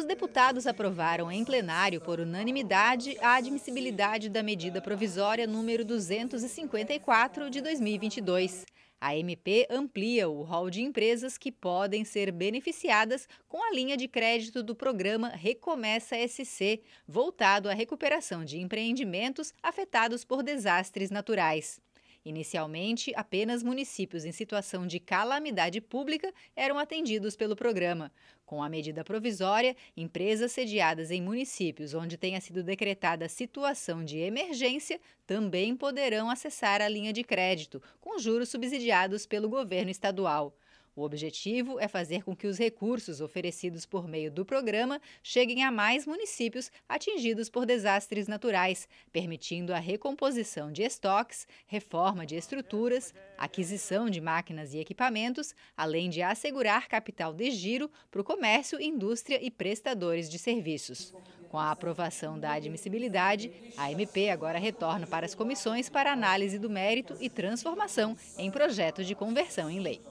os deputados aprovaram em plenário, por unanimidade, a admissibilidade da medida provisória número 254 de 2022. A MP amplia o rol de empresas que podem ser beneficiadas com a linha de crédito do programa Recomeça SC, voltado à recuperação de empreendimentos afetados por desastres naturais. Inicialmente, apenas municípios em situação de calamidade pública eram atendidos pelo programa. Com a medida provisória, empresas sediadas em municípios onde tenha sido decretada situação de emergência também poderão acessar a linha de crédito, com juros subsidiados pelo governo estadual. O objetivo é fazer com que os recursos oferecidos por meio do programa cheguem a mais municípios atingidos por desastres naturais, permitindo a recomposição de estoques, reforma de estruturas, aquisição de máquinas e equipamentos, além de assegurar capital de giro para o comércio, indústria e prestadores de serviços. Com a aprovação da admissibilidade, a MP agora retorna para as comissões para análise do mérito e transformação em projeto de conversão em lei.